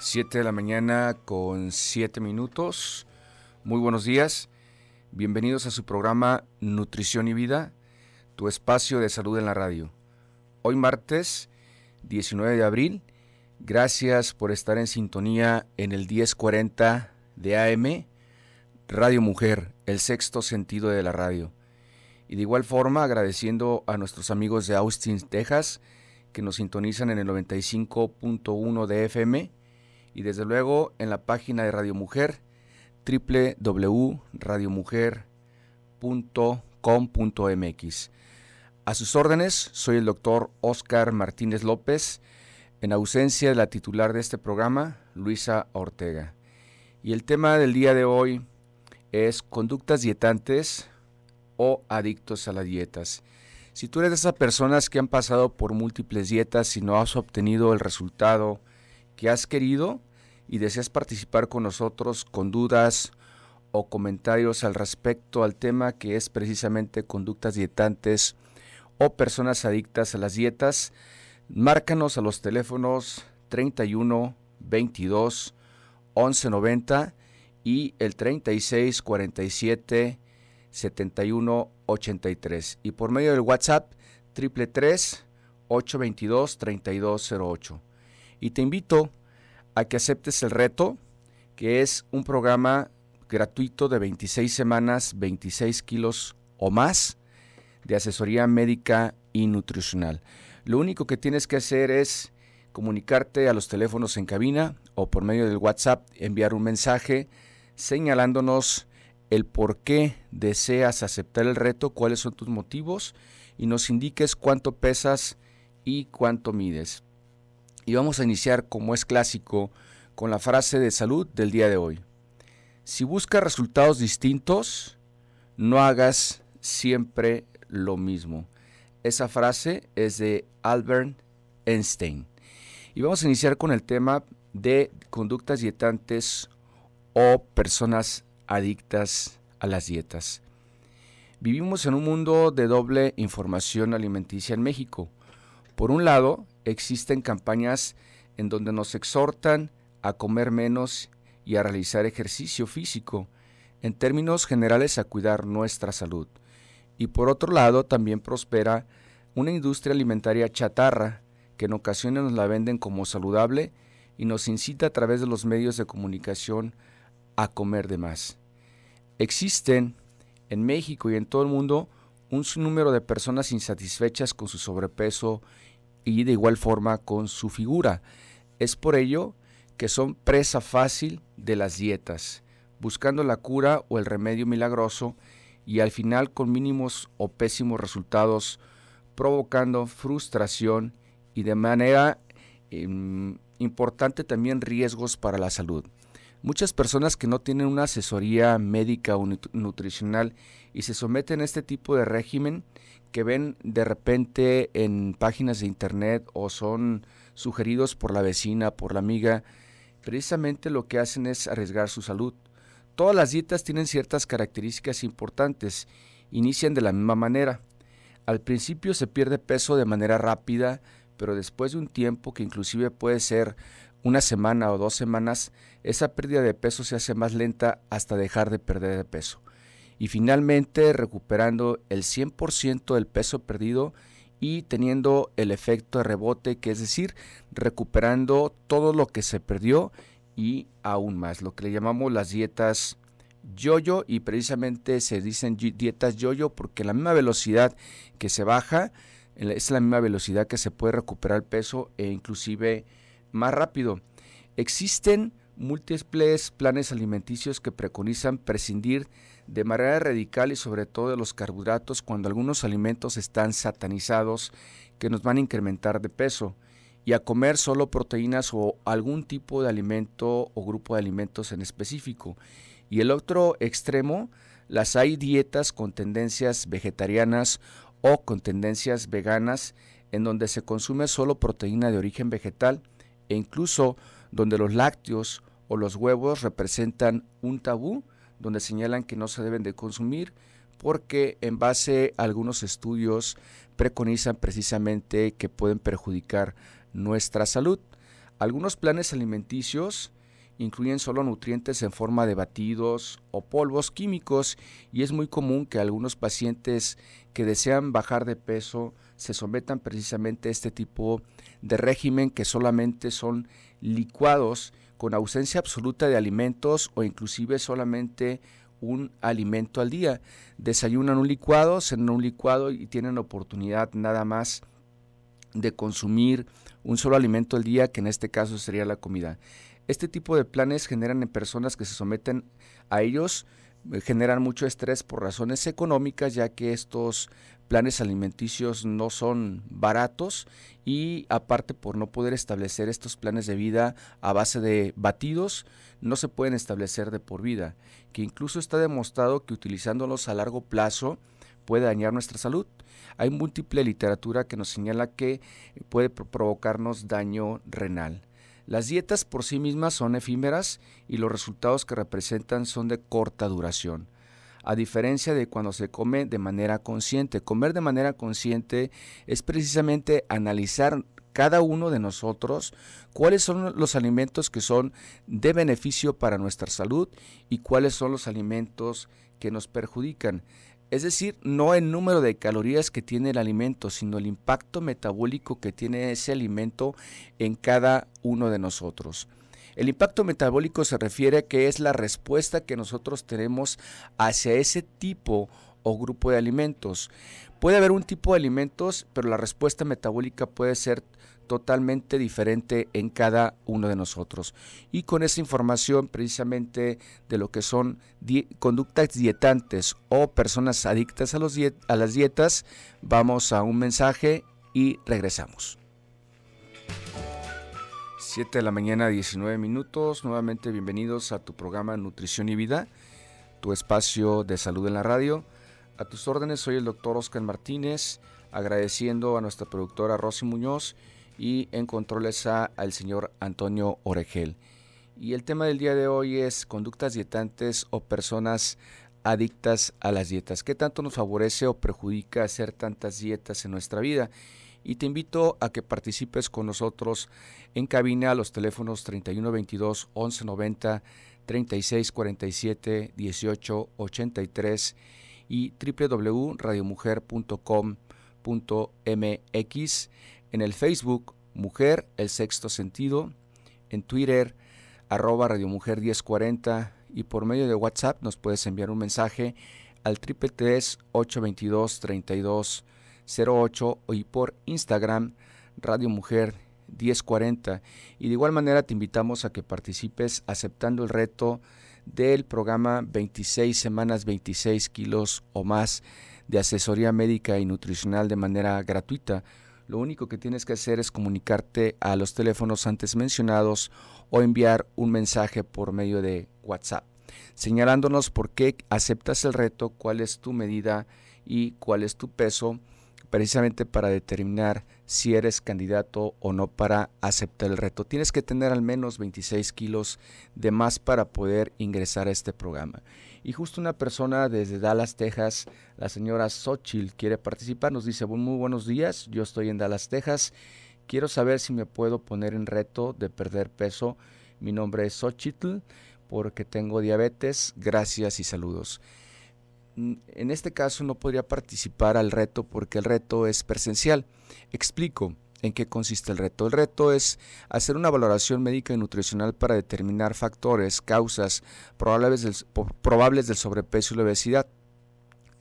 7 de la mañana con 7 minutos. Muy buenos días. Bienvenidos a su programa Nutrición y Vida, tu espacio de salud en la radio. Hoy martes 19 de abril. Gracias por estar en sintonía en el 1040 de AM, Radio Mujer, el sexto sentido de la radio. Y de igual forma agradeciendo a nuestros amigos de Austin, Texas, que nos sintonizan en el 95.1 de FM y desde luego en la página de Radio Mujer www.radiomujer.com.mx. A sus órdenes, soy el doctor Oscar Martínez López, en ausencia de la titular de este programa, Luisa Ortega. Y el tema del día de hoy es conductas dietantes o adictos a las dietas. Si tú eres de esas personas que han pasado por múltiples dietas y no has obtenido el resultado que has querido, y deseas participar con nosotros con dudas o comentarios al respecto al tema que es precisamente conductas dietantes o personas adictas a las dietas, márcanos a los teléfonos 31 22 11 90 y el 36 47 71 83 y por medio del WhatsApp 33 822 3208. Y te invito a a que aceptes el reto, que es un programa gratuito de 26 semanas, 26 kilos o más de asesoría médica y nutricional. Lo único que tienes que hacer es comunicarte a los teléfonos en cabina o por medio del WhatsApp enviar un mensaje señalándonos el por qué deseas aceptar el reto, cuáles son tus motivos y nos indiques cuánto pesas y cuánto mides. Y vamos a iniciar, como es clásico, con la frase de salud del día de hoy. Si buscas resultados distintos, no hagas siempre lo mismo. Esa frase es de Albert Einstein. Y vamos a iniciar con el tema de conductas dietantes o personas adictas a las dietas. Vivimos en un mundo de doble información alimenticia en México. Por un lado, existen campañas en donde nos exhortan a comer menos y a realizar ejercicio físico, en términos generales a cuidar nuestra salud. Y por otro lado, también prospera una industria alimentaria chatarra, que en ocasiones nos la venden como saludable y nos incita a través de los medios de comunicación a comer de más. Existen en México y en todo el mundo un sinnúmero de personas insatisfechas con su sobrepeso y de igual forma con su figura. Es por ello que son presa fácil de las dietas, buscando la cura o el remedio milagroso y al final con mínimos o pésimos resultados, provocando frustración y de manera em, importante también riesgos para la salud. Muchas personas que no tienen una asesoría médica o nutricional y se someten a este tipo de régimen que ven de repente en páginas de internet o son sugeridos por la vecina, por la amiga, precisamente lo que hacen es arriesgar su salud. Todas las dietas tienen ciertas características importantes, inician de la misma manera. Al principio se pierde peso de manera rápida, pero después de un tiempo que inclusive puede ser una semana o dos semanas, esa pérdida de peso se hace más lenta hasta dejar de perder de peso y finalmente recuperando el 100% del peso perdido y teniendo el efecto de rebote, que es decir, recuperando todo lo que se perdió y aún más, lo que le llamamos las dietas yoyo -yo, y precisamente se dicen dietas yoyo -yo porque la misma velocidad que se baja es la misma velocidad que se puede recuperar el peso e inclusive más rápido. Existen múltiples planes alimenticios que preconizan prescindir de manera radical y sobre todo de los carbohidratos cuando algunos alimentos están satanizados que nos van a incrementar de peso y a comer solo proteínas o algún tipo de alimento o grupo de alimentos en específico. Y el otro extremo, las hay dietas con tendencias vegetarianas o con tendencias veganas en donde se consume solo proteína de origen vegetal e incluso donde los lácteos o los huevos representan un tabú donde señalan que no se deben de consumir porque en base a algunos estudios preconizan precisamente que pueden perjudicar nuestra salud. Algunos planes alimenticios incluyen solo nutrientes en forma de batidos o polvos químicos y es muy común que algunos pacientes que desean bajar de peso se sometan precisamente a este tipo de régimen que solamente son licuados con ausencia absoluta de alimentos o inclusive solamente un alimento al día. Desayunan un licuado, cenan un licuado y tienen oportunidad nada más de consumir un solo alimento al día, que en este caso sería la comida. Este tipo de planes generan en personas que se someten a ellos generan mucho estrés por razones económicas, ya que estos planes alimenticios no son baratos y aparte por no poder establecer estos planes de vida a base de batidos, no se pueden establecer de por vida, que incluso está demostrado que utilizándolos a largo plazo puede dañar nuestra salud. Hay múltiple literatura que nos señala que puede provocarnos daño renal. Las dietas por sí mismas son efímeras y los resultados que representan son de corta duración a diferencia de cuando se come de manera consciente. Comer de manera consciente es precisamente analizar cada uno de nosotros cuáles son los alimentos que son de beneficio para nuestra salud y cuáles son los alimentos que nos perjudican es decir, no el número de calorías que tiene el alimento, sino el impacto metabólico que tiene ese alimento en cada uno de nosotros. El impacto metabólico se refiere a que es la respuesta que nosotros tenemos hacia ese tipo o grupo de alimentos. Puede haber un tipo de alimentos, pero la respuesta metabólica puede ser totalmente diferente en cada uno de nosotros. Y con esa información precisamente de lo que son conductas dietantes o personas adictas a, los a las dietas, vamos a un mensaje y regresamos. 7 de la mañana, 19 minutos. Nuevamente bienvenidos a tu programa Nutrición y Vida, tu espacio de salud en la radio. A tus órdenes, soy el doctor Oscar Martínez, agradeciendo a nuestra productora Rosy Muñoz y en controles al señor Antonio Oregel. Y el tema del día de hoy es conductas dietantes o personas adictas a las dietas. ¿Qué tanto nos favorece o perjudica hacer tantas dietas en nuestra vida? Y te invito a que participes con nosotros en cabina a los teléfonos 3122 1190 3647 1883 y www.radiomujer.com.mx en el Facebook Mujer El Sexto Sentido, en Twitter arroba Radio Mujer 1040 y por medio de WhatsApp nos puedes enviar un mensaje al 333-822-3208 y por Instagram Radio Mujer 1040. Y de igual manera te invitamos a que participes aceptando el reto del programa 26 semanas 26 kilos o más de asesoría médica y nutricional de manera gratuita lo único que tienes que hacer es comunicarte a los teléfonos antes mencionados o enviar un mensaje por medio de WhatsApp, señalándonos por qué aceptas el reto, cuál es tu medida y cuál es tu peso precisamente para determinar si eres candidato o no para aceptar el reto. Tienes que tener al menos 26 kilos de más para poder ingresar a este programa. Y justo una persona desde Dallas, Texas, la señora Xochitl, quiere participar. Nos dice, muy buenos días, yo estoy en Dallas, Texas. Quiero saber si me puedo poner en reto de perder peso. Mi nombre es Xochitl porque tengo diabetes. Gracias y saludos en este caso no podría participar al reto porque el reto es presencial. Explico en qué consiste el reto. El reto es hacer una valoración médica y nutricional para determinar factores, causas probables del, sobrepeso y la obesidad.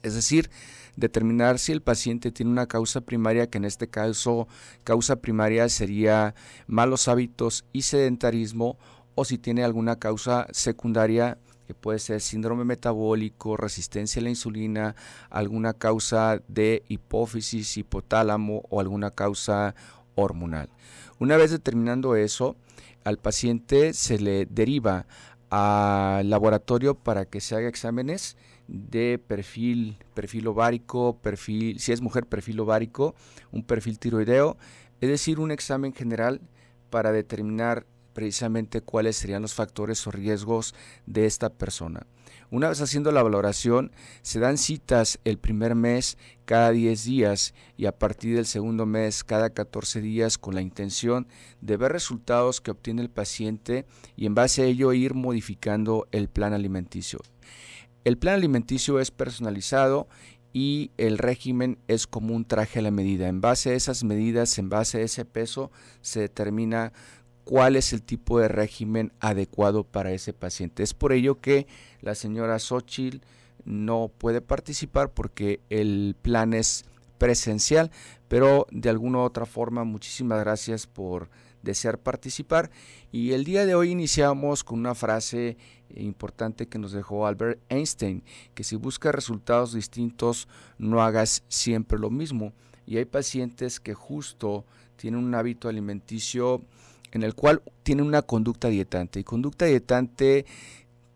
Es decir, determinar si el paciente tiene una causa primaria, que en este caso causa primaria sería malos hábitos y sedentarismo, o si tiene alguna causa secundaria que puede ser síndrome metabólico, resistencia a la insulina, alguna causa de hipófisis, hipotálamo o alguna causa hormonal. Una vez determinando eso, al paciente se le deriva al laboratorio para que se haga exámenes de perfil, perfil ovárico, perfil, si es mujer, perfil ovárico, un perfil tiroideo, es decir, un examen general para determinar precisamente cuáles serían los factores o riesgos de esta persona. Una vez haciendo la valoración, se dan citas el primer mes cada 10 días y a partir del segundo mes cada 14 días con la intención de ver resultados que obtiene el paciente y en base a ello ir modificando el plan alimenticio. El plan alimenticio es personalizado y el régimen es como un traje a la medida. En base a esas medidas, en base a ese peso, se determina cuál es el tipo de régimen adecuado para ese paciente. Es por ello que la señora Xochitl no puede participar porque el plan es presencial, pero de alguna u otra forma muchísimas gracias por desear participar y el día de hoy iniciamos con una frase importante que nos dejó Albert Einstein, que si buscas resultados distintos no hagas siempre lo mismo y hay pacientes que justo tienen un hábito alimenticio en el cual tiene una conducta dietante. Y conducta dietante,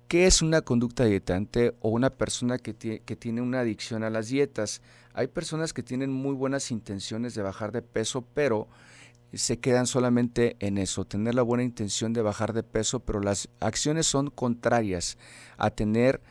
¿qué es una conducta dietante o una persona que, que tiene una adicción a las dietas? Hay personas que tienen muy buenas intenciones de bajar de peso, pero se quedan solamente en eso, tener la buena intención de bajar de peso, pero las acciones son contrarias a tener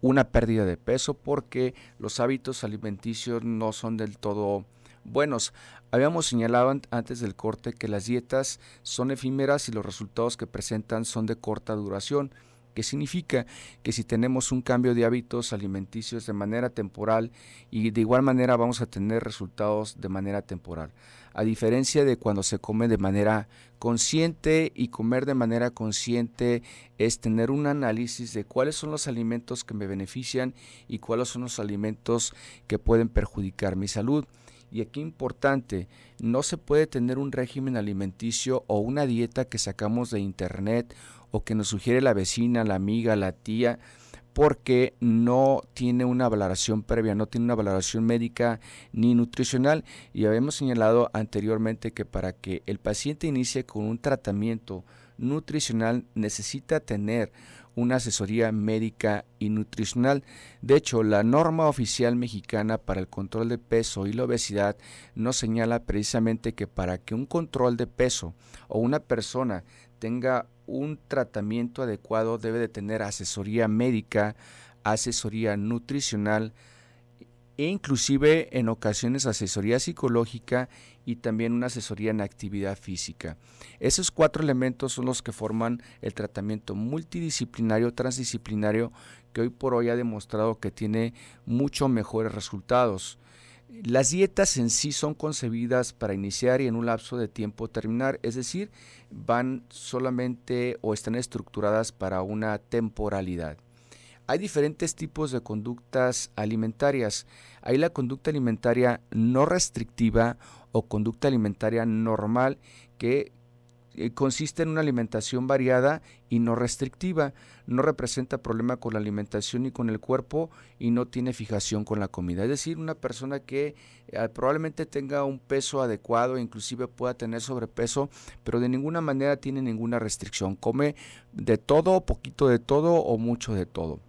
una pérdida de peso porque los hábitos alimenticios no son del todo buenos. Habíamos señalado antes del corte que las dietas son efímeras y los resultados que presentan son de corta duración, que significa que si tenemos un cambio de hábitos alimenticios de manera temporal y de igual manera vamos a tener resultados de manera temporal, a diferencia de cuando se come de manera consciente y comer de manera consciente es tener un análisis de cuáles son los alimentos que me benefician y cuáles son los alimentos que pueden perjudicar mi salud. Y aquí importante, no se puede tener un régimen alimenticio o una dieta que sacamos de internet o que nos sugiere la vecina, la amiga, la tía, porque no tiene una valoración previa, no tiene una valoración médica ni nutricional. Y habíamos señalado anteriormente que para que el paciente inicie con un tratamiento nutricional necesita tener una asesoría médica y nutricional. De hecho, la norma oficial mexicana para el control de peso y la obesidad nos señala precisamente que para que un control de peso o una persona tenga un tratamiento adecuado debe de tener asesoría médica, asesoría nutricional, e inclusive en ocasiones asesoría psicológica y también una asesoría en actividad física. Esos cuatro elementos son los que forman el tratamiento multidisciplinario, transdisciplinario, que hoy por hoy ha demostrado que tiene mucho mejores resultados. Las dietas en sí son concebidas para iniciar y en un lapso de tiempo terminar, es decir, van solamente o están estructuradas para una temporalidad. Hay diferentes tipos de conductas alimentarias. Hay la conducta alimentaria no restrictiva o conducta alimentaria normal que eh, consiste en una alimentación variada y no restrictiva, no representa problema con la alimentación ni con el cuerpo y no tiene fijación con la comida. Es decir, una persona que eh, probablemente tenga un peso adecuado, inclusive pueda tener sobrepeso, pero de ninguna manera tiene ninguna restricción. Come de todo, poquito de todo o mucho de todo.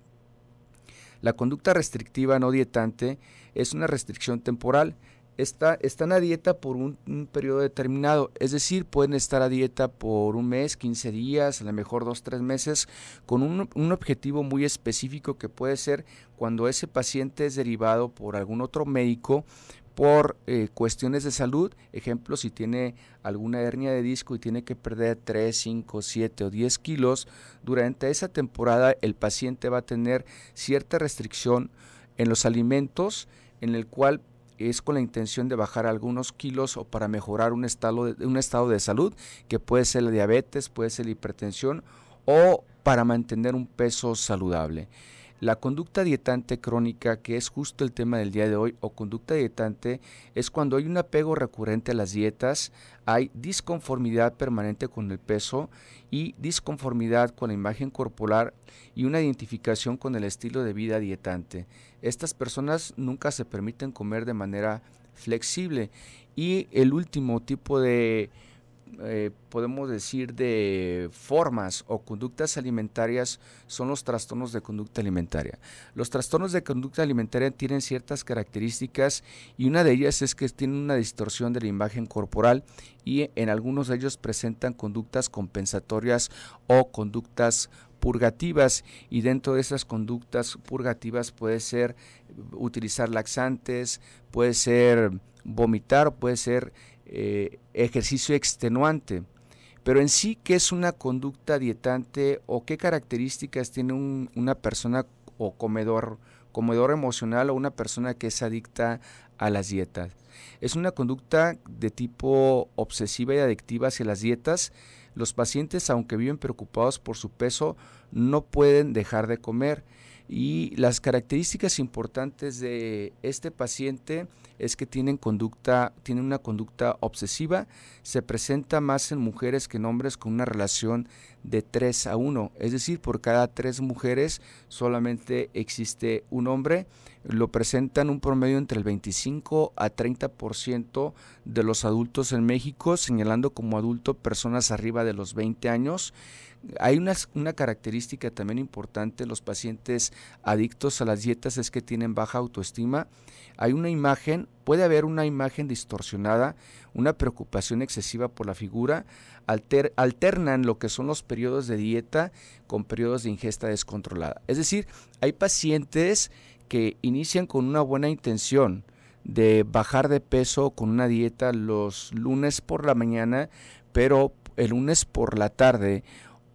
La conducta restrictiva no dietante es una restricción temporal. Está, están a dieta por un, periodo determinado, es decir, pueden estar a dieta por un mes, 15 días, a lo mejor 2, 3 meses, con un, un objetivo muy específico que puede ser cuando ese paciente es derivado por algún otro médico por eh, cuestiones de salud, ejemplo, si tiene alguna hernia de disco y tiene que perder 3, 5, 7 o 10 kilos, durante esa temporada el paciente va a tener cierta restricción en los alimentos, en el cual es con la intención de bajar algunos kilos o para mejorar un estado de, un estado de salud, que puede ser la diabetes, puede ser la hipertensión o para mantener un peso saludable. La conducta dietante crónica, que es justo el tema del día de hoy, o conducta dietante, es cuando hay un apego recurrente a las dietas, hay disconformidad permanente con el peso y disconformidad con la imagen corporal y una identificación con el estilo de vida dietante. Estas personas nunca se permiten comer de manera flexible. Y el último tipo de eh, podemos decir, de formas o conductas alimentarias son los trastornos de conducta alimentaria. Los trastornos de conducta alimentaria tienen ciertas características y una de ellas es que tienen una distorsión de la imagen corporal y en algunos de ellos presentan conductas compensatorias o conductas purgativas y dentro de esas conductas purgativas puede ser utilizar laxantes, puede ser vomitar, puede ser eh, ejercicio extenuante. Pero en sí, ¿qué es una conducta dietante o qué características tiene una persona o comedor, comedor emocional o una persona que es adicta a las dietas? Es una conducta de tipo obsesiva y adictiva hacia las dietas. Los pacientes, aunque viven preocupados por su peso, no pueden dejar de comer. Y las características importantes de este paciente es que tienen conducta, tienen una conducta obsesiva, se presenta más en mujeres que en hombres con una relación de 3 a 1, es decir, por cada 3 mujeres solamente existe un hombre, lo presentan un promedio entre el 25 a 30% de los adultos en México, señalando como adulto personas arriba de los 20 años. Hay una, una característica también importante los pacientes adictos a las dietas es que tienen baja autoestima hay una imagen, puede haber una imagen distorsionada, una preocupación excesiva por la figura, alternan lo que son los periodos de dieta con periodos de ingesta descontrolada. Es decir, hay pacientes que inician con una buena intención de bajar de peso con una dieta los lunes por la mañana, pero el lunes por la tarde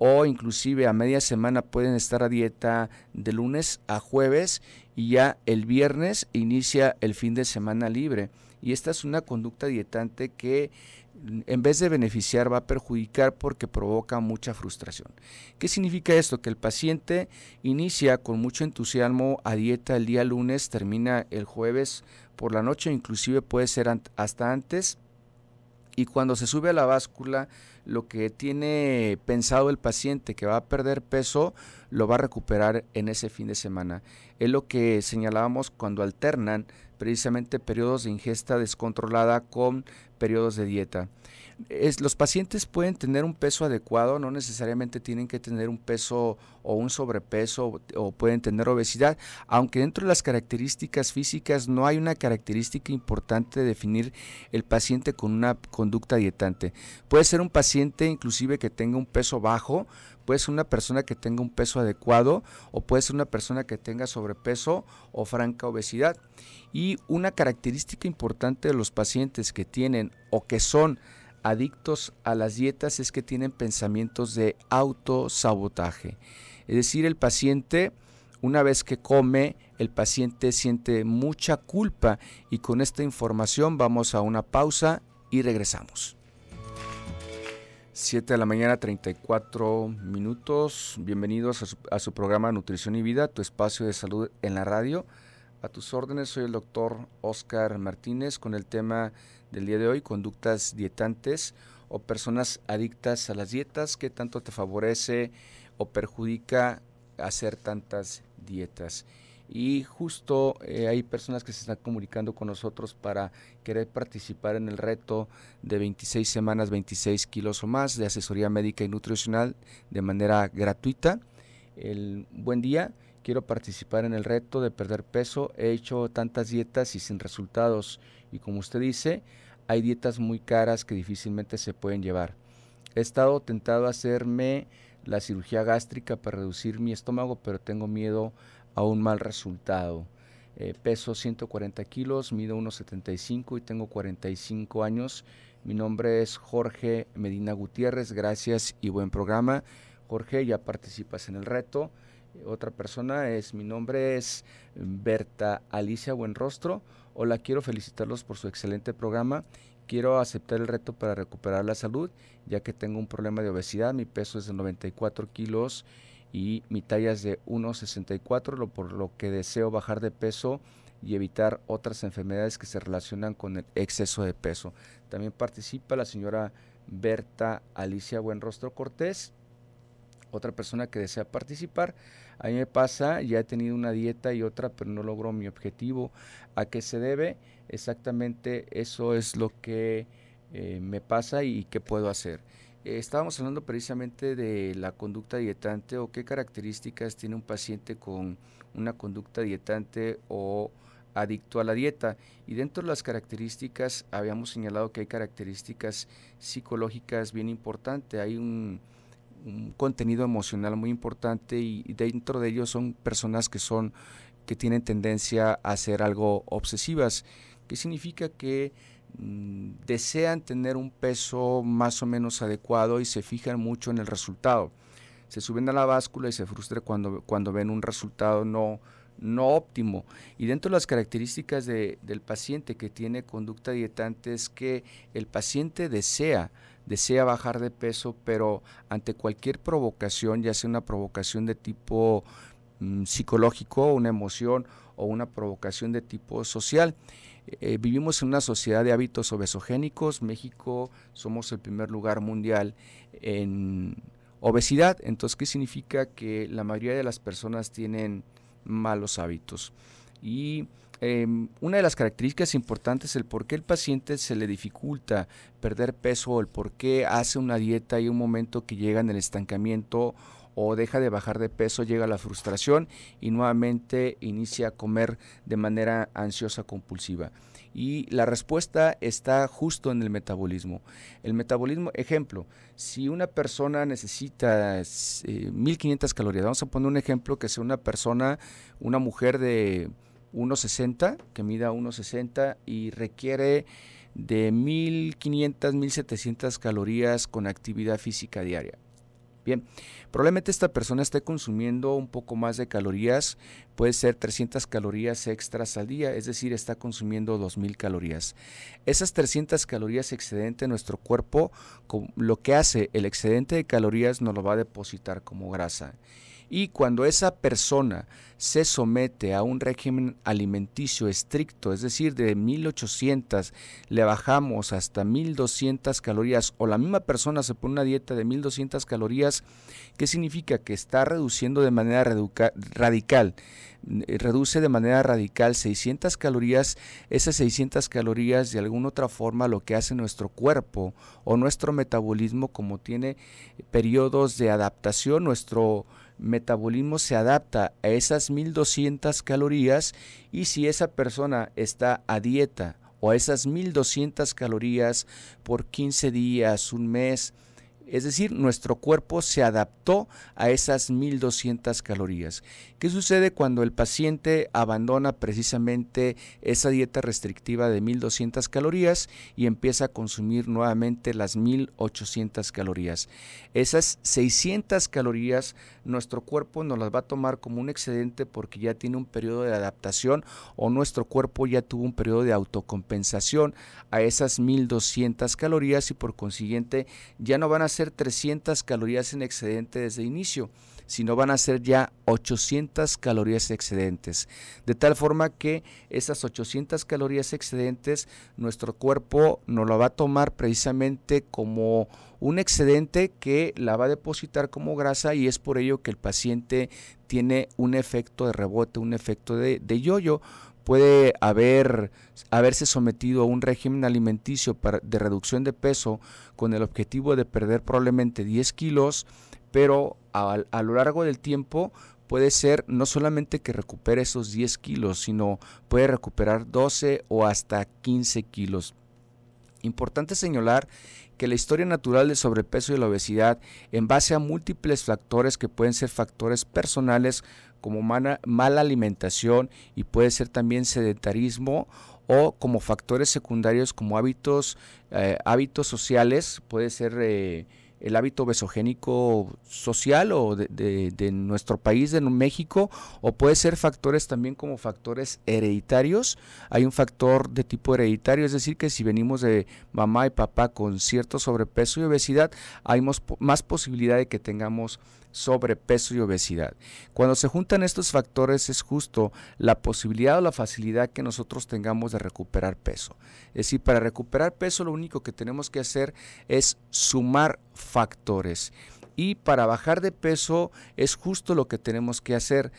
o inclusive a media semana pueden estar a dieta de lunes a jueves y ya el viernes inicia el fin de semana libre. Y esta es una conducta dietante que mm, en vez de beneficiar va a perjudicar porque provoca mucha frustración. ¿Qué significa esto? Que el paciente inicia con mucho entusiasmo a dieta el día lunes, termina el jueves por la noche, inclusive puede ser hasta antes y cuando se sube a la báscula, lo que tiene pensado el paciente que va a perder peso, lo va a recuperar en ese fin de semana. Es lo que señalábamos cuando alternan precisamente periodos de ingesta descontrolada con periodos de dieta. los pacientes pueden tener un peso adecuado, no necesariamente tienen que tener un peso o un sobrepeso o pueden tener obesidad, aunque dentro de las características físicas no hay una característica importante de definir el paciente con una conducta dietante. Puede ser un paciente inclusive que tenga un peso bajo, Puede ser una persona que tenga un peso adecuado o puede ser una persona que tenga sobrepeso o franca obesidad. Y una característica importante de los pacientes que tienen o que son adictos a las dietas es que tienen pensamientos de autosabotaje. Es decir, el paciente una vez que come, el paciente siente mucha culpa y con esta información vamos a una pausa y regresamos. 7 de la mañana, 34 minutos. Bienvenidos a su, programa Nutrición y Vida, tu espacio de salud en la radio. A tus órdenes, soy el doctor Oscar Martínez con el tema del día de hoy, conductas dietantes o personas adictas a las dietas, ¿Qué tanto te favorece o perjudica hacer tantas dietas y justo eh, hay personas que se están comunicando con nosotros para querer participar en el reto de 26 semanas, 26 kilos o más de asesoría médica y nutricional de manera gratuita. El buen día, quiero participar en el reto de perder peso. He hecho tantas dietas y sin resultados y como usted dice, hay dietas muy caras que difícilmente se pueden llevar. He estado tentado a hacerme la cirugía gástrica para reducir mi estómago, pero tengo miedo a un mal resultado. Eh, peso 140 kilos, mido 1,75 y tengo 45 años. Mi nombre es Jorge Medina Gutiérrez, gracias y buen programa. Jorge, ya participas en el reto. otra persona es, mi nombre es Berta Alicia Buenrostro. Hola, quiero felicitarlos por su excelente programa. Quiero aceptar el reto para recuperar la salud, ya que tengo un problema de obesidad. Mi peso es de 94 kilos y mi talla es de 1,64, por lo que deseo bajar de peso y evitar otras enfermedades que se relacionan con el exceso de peso. También participa la señora Berta Alicia Buenrostro Cortés, otra persona que desea participar. A mí me pasa, ya he tenido una dieta y otra, pero no logro mi objetivo. ¿A qué se debe? Exactamente eso es lo que eh, me pasa y qué puedo hacer. Eh, estábamos hablando precisamente de la conducta dietante o qué características tiene un paciente con una conducta dietante o adicto a la dieta. Y dentro de las características, habíamos señalado que hay características psicológicas bien importantes. Hay un, contenido emocional muy importante y, dentro de ellos son personas que son que tienen tendencia a ser algo obsesivas, que significa que Mm, desean tener un peso más o menos adecuado y se fijan mucho en el resultado. Se suben a la báscula y se frustran cuando, cuando ven un resultado no, óptimo. Y dentro de las características del paciente que tiene conducta dietante es que el paciente desea, desea bajar de peso, pero ante cualquier provocación, ya sea una provocación de tipo mm, psicológico, una emoción o una provocación de tipo social eh, vivimos en una sociedad de hábitos obesogénicos. México somos el primer lugar mundial en obesidad. Entonces, ¿qué significa? Que la mayoría de las personas tienen malos hábitos. Y em, una de las características importantes es el por qué el paciente se le dificulta perder peso, el por qué hace una dieta y un momento que llega en el estancamiento o deja de bajar de peso, llega la frustración y nuevamente inicia a comer de manera ansiosa compulsiva. Y la respuesta está justo en el metabolismo. El metabolismo, ejemplo, si una persona necesita 1500 eh, calorías, vamos a poner un ejemplo que sea una persona, una mujer de 1,60, que mida 1,60 y requiere de 1500, 1700 calorías con actividad física diaria. Bien, probablemente esta persona esté consumiendo un poco más de calorías, puede ser 300 calorías extras al día, es decir, está consumiendo 2.000 calorías. Esas 300 calorías excedente nuestro cuerpo, lo que hace el excedente de calorías nos lo va a depositar como grasa. Y cuando esa persona se somete a un régimen alimenticio estricto, es decir, de 1800 le bajamos hasta 1200 calorías o la misma persona se pone una dieta de 1200 calorías, ¿qué significa? Que está reduciendo de manera radical, eh, reduce de manera radical 600 calorías, esas 600 calorías de alguna otra forma lo que hace nuestro cuerpo o nuestro metabolismo como tiene periodos de adaptación, nuestro metabolismo se adapta a esas 1200 calorías y si esa persona está a dieta o a esas 1200 calorías por 15 días, un mes, es decir, nuestro cuerpo se adaptó a esas 1200 calorías. ¿Qué sucede cuando el paciente abandona precisamente esa dieta restrictiva de 1200 calorías y empieza a consumir nuevamente las 1800 calorías? Esas 600 calorías nuestro cuerpo nos las va a tomar como un excedente porque ya tiene un periodo de adaptación o nuestro cuerpo ya tuvo un periodo de autocompensación a esas 1200 calorías y por consiguiente ya no van a ser 300 calorías en excedente desde inicio, sino van a ser ya 800 calorías excedentes. De tal forma que esas 800 calorías excedentes, nuestro cuerpo no lo va a tomar precisamente como un excedente que la va a depositar como grasa y es por ello que el paciente tiene un efecto de rebote, un efecto de, yoyo, puede haber, haberse sometido a un régimen alimenticio de reducción de peso con el objetivo de perder probablemente 10 kilos, pero a, a lo largo del tiempo puede ser no solamente que recupere esos 10 kilos, sino puede recuperar 12 o hasta 15 kilos. Importante señalar que la historia natural del sobrepeso y la obesidad, en base a múltiples factores que pueden ser factores personales como mala, alimentación y puede ser también sedentarismo o como factores secundarios como hábitos, eh, hábitos sociales, puede ser... Eh, el hábito besogénico social o de, nuestro país, de México, o puede ser factores también como factores hereditarios. Hay un factor de tipo hereditario, es decir, que si venimos de mamá y papá con cierto sobrepeso y obesidad, hay más posibilidad de que tengamos sobrepeso y obesidad. Cuando se juntan estos factores es justo la posibilidad o la facilidad que nosotros tengamos de recuperar peso. Es decir, para recuperar peso lo único que tenemos que hacer es sumar factores. Y para bajar de peso es justo lo que tenemos que hacer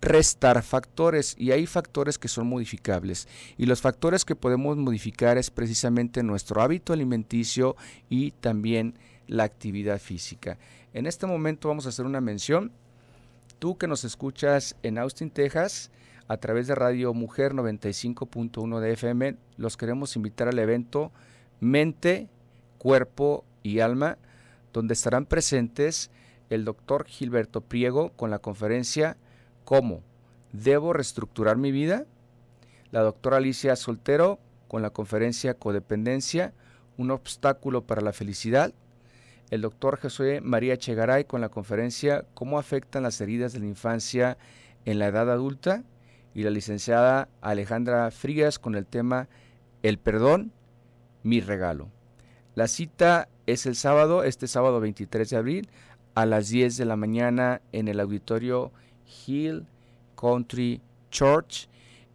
restar factores y hay factores que son modificables y los factores que podemos modificar es precisamente nuestro hábito alimenticio y también la actividad física. En este momento vamos a hacer una mención. Tú que nos escuchas en Austin, Texas, a través de Radio Mujer 95.1 de FM, los queremos invitar al evento Mente, Cuerpo y Alma, donde estarán presentes el doctor Gilberto Priego con la conferencia ¿Cómo? ¿Debo reestructurar mi vida? La doctora Alicia Soltero con la conferencia Codependencia, un obstáculo para la felicidad el doctor José María Chegaray con la conferencia ¿Cómo afectan las heridas de la infancia en la edad adulta? y la licenciada Alejandra Frías con el tema El perdón, mi regalo. La cita es el sábado, este sábado 23 de abril, a las 10 de la mañana en el auditorio Hill Country Church.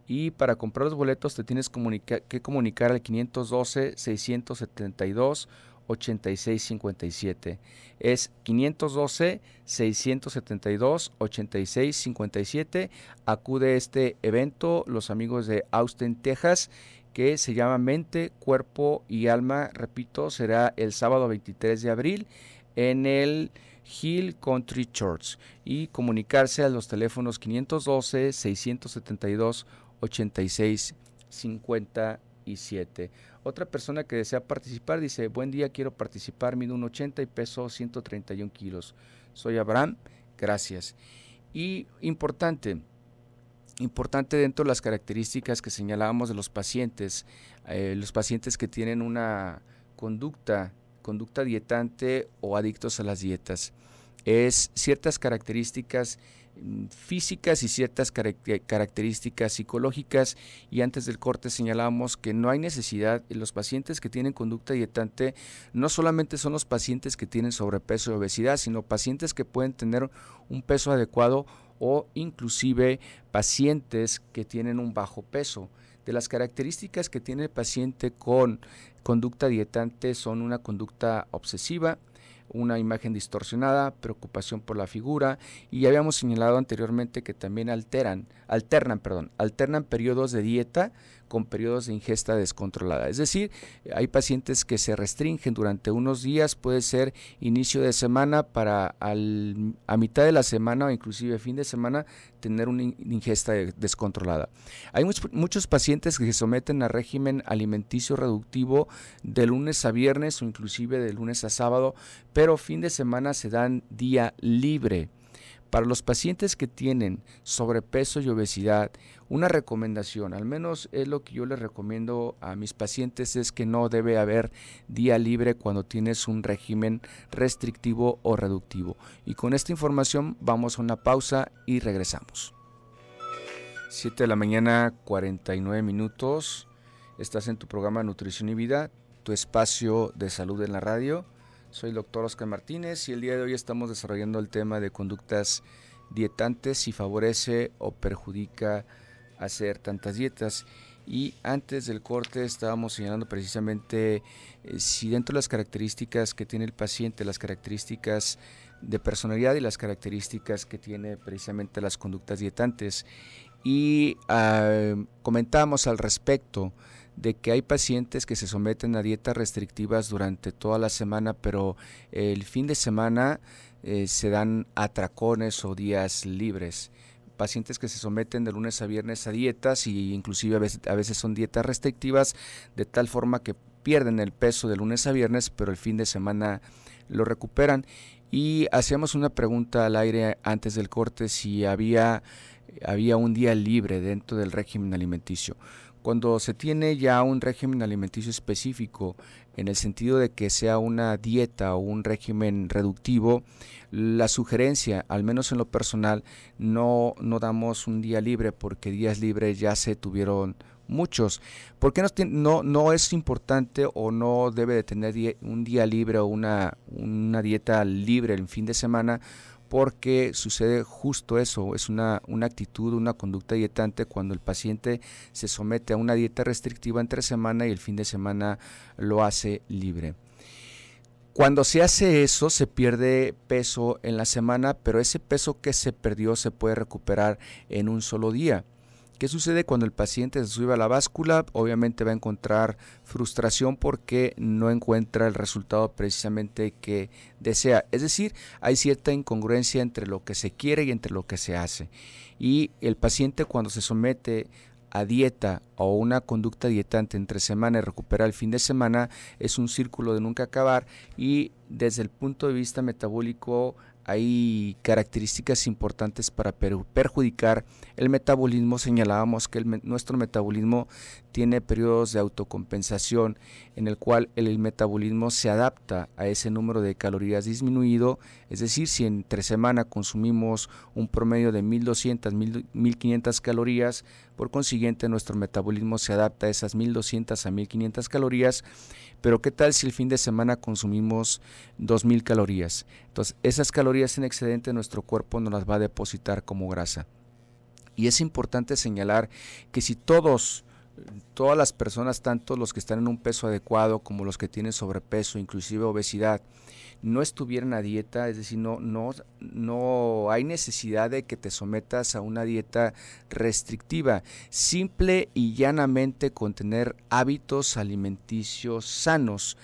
Y para comprar los boletos te tienes que comunicar al 512-672. 8657. Es 512 672 8657. Acude a este evento los amigos de Austin, Texas, que se llama Mente, Cuerpo y Alma. Repito, será el sábado 23 de abril en el Hill Country Church y comunicarse a los teléfonos 512 672 8657. Otra persona que desea participar dice, buen día, quiero participar, mido un 80 y peso 131 kilos. Soy Abraham, gracias. Y importante, importante dentro de las características que señalábamos de los pacientes, eh, los pacientes que tienen una conducta, conducta dietante o adictos a las dietas, es ciertas características físicas y ciertas características psicológicas y antes del corte señalábamos que no hay necesidad, los pacientes que tienen conducta dietante no solamente son los pacientes que tienen sobrepeso y obesidad, sino pacientes que pueden tener un peso adecuado o inclusive pacientes que tienen un bajo peso. De las características que tiene el paciente con conducta dietante son una conducta obsesiva, una imagen distorsionada, preocupación por la figura y ya habíamos señalado anteriormente que también alteran, alternan, perdón, alternan periodos de dieta con periodos de ingesta descontrolada. Es decir, hay pacientes que se restringen durante unos días, puede ser inicio de semana para a mitad de la semana o inclusive fin de semana tener una ingesta descontrolada. Hay muchos, muchos pacientes que se someten a régimen alimenticio reductivo de lunes a viernes o inclusive de lunes a sábado, pero fin de semana se dan día libre. Para los pacientes que tienen sobrepeso y obesidad, una recomendación, al menos es lo que yo les recomiendo a mis pacientes, es que no debe haber día libre cuando tienes un régimen restrictivo o reductivo. Y con esta información vamos a una pausa y regresamos. 7 de la mañana, 49 minutos. Estás en tu programa Nutrición y Vida, tu espacio de salud en la radio. Soy el doctor Oscar Martínez y el día de hoy estamos desarrollando el tema de conductas dietantes si favorece o perjudica hacer tantas dietas. Y antes del corte estábamos señalando precisamente eh, si dentro de las características que tiene el paciente, las características de personalidad y las características que tiene precisamente las conductas dietantes. Y comentábamos ah, comentamos al respecto de que hay pacientes que se someten a dietas restrictivas durante toda la semana, pero el fin de semana eh, se dan atracones o días libres pacientes que se someten de lunes a viernes a dietas y inclusive a veces, a veces, son dietas restrictivas de tal forma que pierden el peso de lunes a viernes pero el fin de semana lo recuperan y hacíamos una pregunta al aire antes del corte si había había un día libre dentro del régimen alimenticio cuando se tiene ya un régimen alimenticio específico, en el sentido de que sea una dieta o un régimen reductivo, la sugerencia, al menos en lo personal, no, no damos un día libre porque días libres ya se tuvieron muchos. ¿Por qué no, no, es importante o no debe de tener un día libre o una, una dieta libre el fin de semana? porque sucede justo eso, es una, actitud, una conducta dietante cuando el paciente se somete a una dieta restrictiva entre semana y el fin de semana lo hace libre. Cuando se hace eso, se pierde peso en la semana, pero ese peso que se perdió se puede recuperar en un solo día. ¿Qué sucede cuando el paciente se sube a la báscula? Obviamente va a encontrar frustración porque no encuentra el resultado precisamente que desea. Es decir, hay cierta incongruencia entre lo que se quiere y entre lo que se hace. Y el paciente cuando se somete a dieta o una conducta dietante entre semana y recupera el fin de semana es un círculo de nunca acabar y desde el punto de vista metabólico hay características importantes para perjudicar el metabolismo. Señalábamos que nuestro metabolismo tiene periodos de autocompensación en el cual el, metabolismo se adapta a ese número de calorías disminuido, es decir, si entre semana consumimos un promedio de 1200, 1500 calorías, por consiguiente nuestro metabolismo se adapta a esas 1200 a 1500 calorías, pero ¿qué tal si el fin de semana consumimos 2000 calorías? Entonces, esas calorías en excedente nuestro cuerpo no las va a depositar como grasa. Y es importante señalar que si todos todas las personas, tanto los que están en un peso adecuado como los que tienen sobrepeso, inclusive obesidad, no estuvieran a dieta, es decir, no, no, no hay necesidad de que te sometas a una dieta restrictiva, simple y llanamente con tener hábitos alimenticios sanos.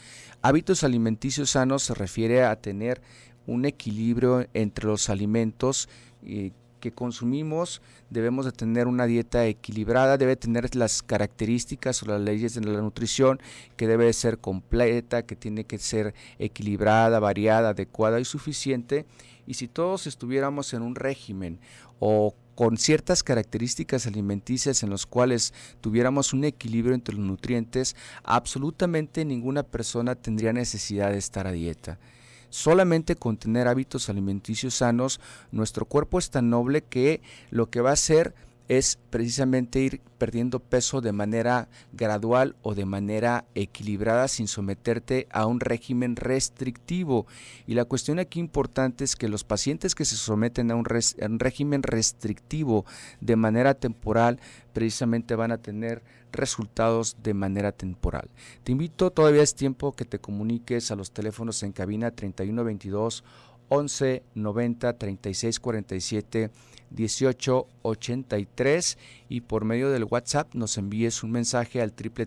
Hábitos alimenticios sanos se refiere a tener un equilibrio entre los alimentos que eh, que consumimos debemos de tener una dieta equilibrada, debe tener las características o las leyes de la nutrición, que debe ser completa, que tiene que ser equilibrada, variada, adecuada y suficiente. Y si todos estuviéramos en un régimen o con ciertas características alimenticias en los cuales tuviéramos un equilibrio entre los nutrientes, absolutamente ninguna persona tendría necesidad de estar a dieta. Solamente con tener hábitos alimenticios sanos, nuestro cuerpo es tan noble que lo que va a hacer es precisamente ir perdiendo peso de manera gradual o de manera equilibrada sin someterte a un régimen restrictivo. Y la cuestión aquí importante es que los pacientes que se someten a un, régimen restrictivo de manera temporal precisamente van a tener resultados de manera temporal. Te invito, todavía es tiempo que te comuniques a los teléfonos en cabina 3122 11 90 1883 y por medio del WhatsApp nos envíes un mensaje al triple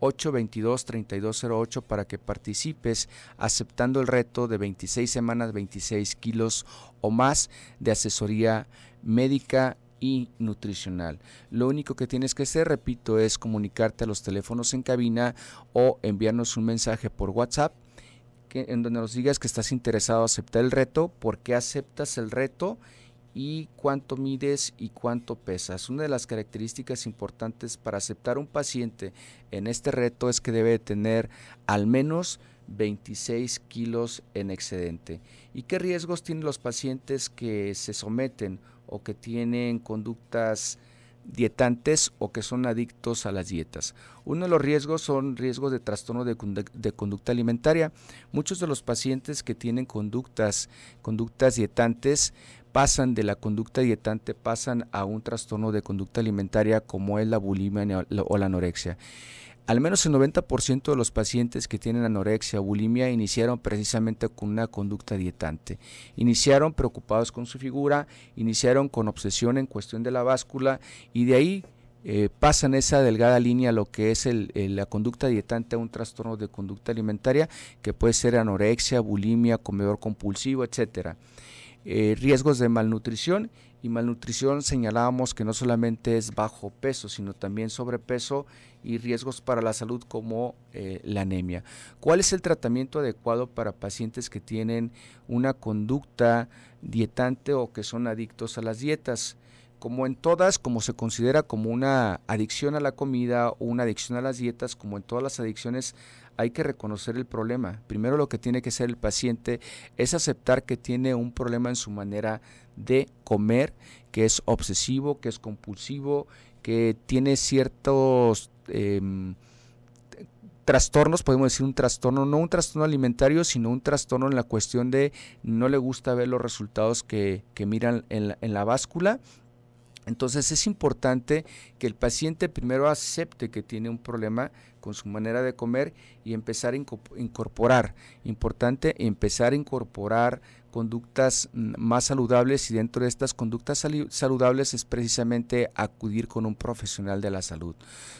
822-3208 para que participes aceptando el reto de 26 semanas, 26 kilos o más de asesoría médica y nutricional. Lo único que tienes que hacer, repito, es comunicarte a los teléfonos en cabina o enviarnos un mensaje por WhatsApp en donde nos digas que estás interesado a aceptar el reto, por qué aceptas el reto y cuánto mides y cuánto pesas. Una de las características importantes para aceptar un paciente en este reto es que debe tener al menos 26 kilos en excedente. ¿Y qué riesgos tienen los pacientes que se someten o que tienen conductas dietantes o que son adictos a las dietas. Uno de los riesgos son riesgos de trastorno de, conducta alimentaria. Muchos de los pacientes que tienen conductas, conductas dietantes pasan de la conducta dietante, pasan a un trastorno de conducta alimentaria como es la bulimia o la anorexia. Al menos el 90% de los pacientes que tienen anorexia o bulimia iniciaron precisamente con una conducta dietante. Iniciaron preocupados con su figura, iniciaron con obsesión en cuestión de la báscula y de ahí eh, pasan esa delgada línea lo que es la conducta dietante a un trastorno de conducta alimentaria que puede ser anorexia, bulimia, comedor compulsivo, etcétera. Eh, riesgos de malnutrición y malnutrición señalábamos que no solamente es bajo peso, sino también sobrepeso y riesgos para la salud como eh, la anemia. ¿Cuál es el tratamiento adecuado para pacientes que tienen una conducta dietante o que son adictos a las dietas? Como en todas, como se considera como una adicción a la comida o una adicción a las dietas, como en todas las adicciones hay que reconocer el problema. Primero lo que tiene que hacer el paciente es aceptar que tiene un problema en su manera de comer, que es obsesivo, que es compulsivo, que tiene ciertos... Em, trastornos, podemos decir un trastorno, no un trastorno alimentario, sino un trastorno en la cuestión de no le gusta ver los resultados que, miran en en la, báscula entonces es importante que el paciente primero acepte que tiene un problema con su manera de comer y empezar a incorporar. Importante empezar a incorporar conductas mm, más saludables y dentro de estas conductas saludables es precisamente acudir con un profesional de la salud.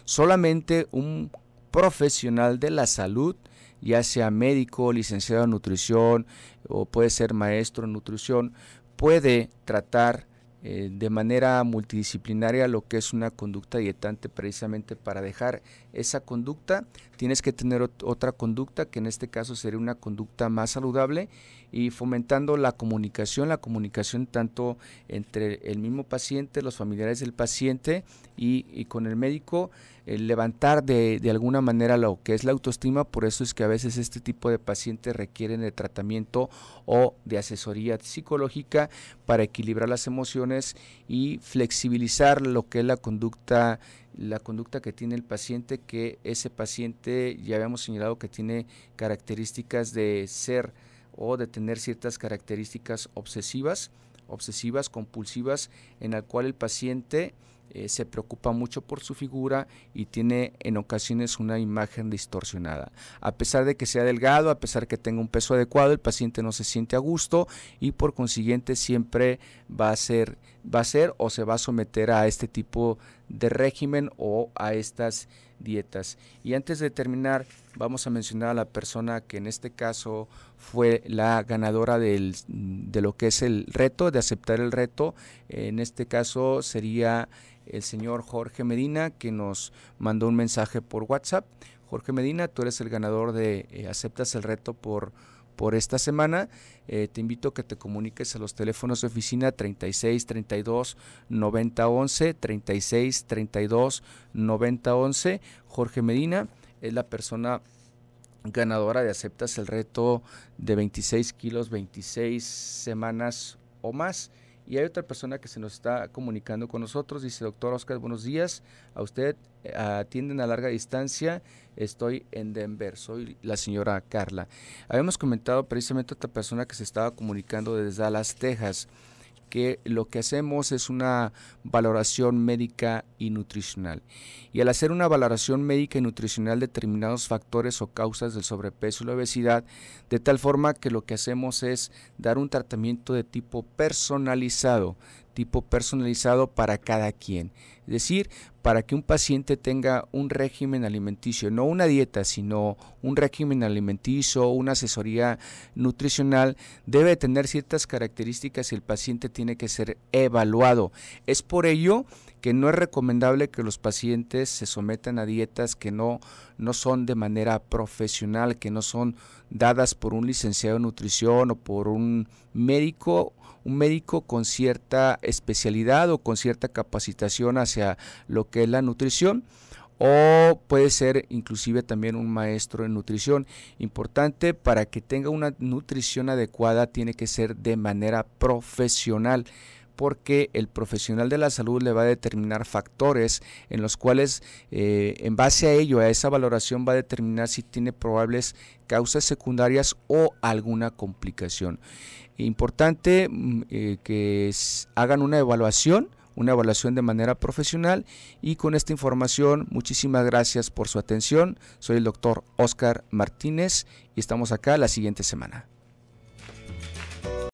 Solamente un profesional de la salud ya sea médico, licenciado en nutrición o puede ser maestro en nutrición, puede tratar eh, de manera multidisciplinaria lo que es una conducta dietante precisamente para dejar esa conducta tienes que tener otra conducta que en este caso sería una conducta más saludable y fomentando la comunicación, la comunicación tanto entre el mismo paciente, los familiares del paciente y, con el médico, levantar de, de, alguna manera lo que es la autoestima, por eso es que a veces este tipo de pacientes requieren de tratamiento o de asesoría psicológica para equilibrar las emociones y flexibilizar lo que es la conducta la conducta que tiene el paciente, que ese paciente ya habíamos señalado que tiene características de ser o de tener ciertas características obsesivas, obsesivas, compulsivas, en la cual el paciente eh, se preocupa mucho por su figura y tiene en ocasiones una imagen distorsionada. A pesar de que sea delgado, a pesar que tenga un peso adecuado, el paciente no se siente a gusto y por consiguiente siempre va a ser, va a ser o se va a someter a este tipo de de régimen o a estas dietas. Y antes de terminar, vamos a mencionar a la persona que en este caso fue la ganadora de lo que es el reto, de aceptar el reto. En este caso sería el señor Jorge Medina, que nos mandó un mensaje por WhatsApp. Jorge Medina, tú eres el ganador de eh, Aceptas el reto por por esta semana. Eh, te invito a que te comuniques a los teléfonos de oficina 36 32 90 11, 36 32 90 11. Jorge Medina es la persona ganadora de Aceptas el Reto de 26 kilos, 26 semanas o más. Y hay otra persona que se nos está comunicando con nosotros. Dice, doctor Oscar, buenos días. A usted eh, atienden a larga distancia. Estoy en Denver. Soy la señora Carla. Habíamos comentado precisamente otra persona que se estaba comunicando desde Dallas, Texas que lo que hacemos es una valoración médica y nutricional. Y al hacer una valoración médica y nutricional determinados factores o causas del sobrepeso y la obesidad, de tal forma que lo que hacemos es dar un tratamiento de tipo personalizado tipo personalizado para cada quien. Es decir, para que un paciente tenga un régimen alimenticio, no una dieta, sino un régimen alimenticio, una asesoría nutricional, debe tener ciertas características y el paciente tiene que ser evaluado. Es por ello que no es recomendable que los pacientes se sometan a dietas que no, no son de manera profesional, que no son dadas por un licenciado en nutrición o por un médico un médico con cierta especialidad o con cierta capacitación hacia lo que es la nutrición o puede ser inclusive también un maestro en nutrición. Importante para que tenga una nutrición adecuada tiene que ser de manera profesional porque el profesional de la salud le va a determinar factores en los cuales eh, en base a ello, a esa valoración va a determinar si tiene probables causas secundarias o alguna complicación. Importante mm, eh, que hagan una evaluación una evaluación de manera profesional y con esta información muchísimas gracias por su atención. Soy el doctor Oscar Martínez y estamos acá la siguiente semana.